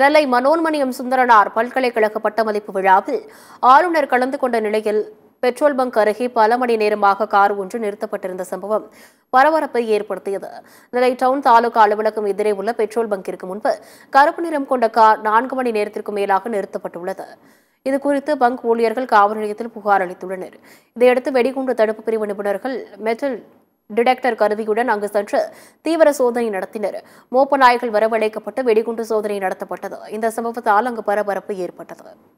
நெல்லை மனோன்மணியம் சுந்தரனார் பல்கலைக்கழக பட்டமளிப்பு விழாவில் ஆளுநர் கலந்து கொண்ட நிலையில் பெட்ரோல் பங்க் அருகே பல மணி நேரமாக கார் ஒன்று நிறுத்தப்பட்டிருந்த சம்பவம் பரபரப்பை ஏற்படுத்தியது நெல்லை டவுன் தாலுகா அலுவலகம் எதிரே உள்ள பெட்ரோல் பங்கிற்கு முன்பு கருப்பு நிறம் கொண்ட கார் நான்கு மணி நேரத்திற்கு மேலாக நிறுத்தப்பட்டுள்ளது இது குறித்து பங்க் ஊழியர்கள் காவல் நிலையத்தில் புகார் அளித்துள்ளனர் இதையடுத்து வெடிகுண்டு தடுப்பு பிரிவு நிபுணர்கள் மெட்டல் டிடெக்டர் கருவியுடன் அங்கு சென்று தீவிர சோதனை நடத்தினர் மோப்ப நாய்கள் வரவழைக்கப்பட்டு வெடிகுண்டு சோதனை நடத்தப்பட்டது இந்த சம்பவத்தால் அங்கு பரபரப்பு ஏற்பட்டது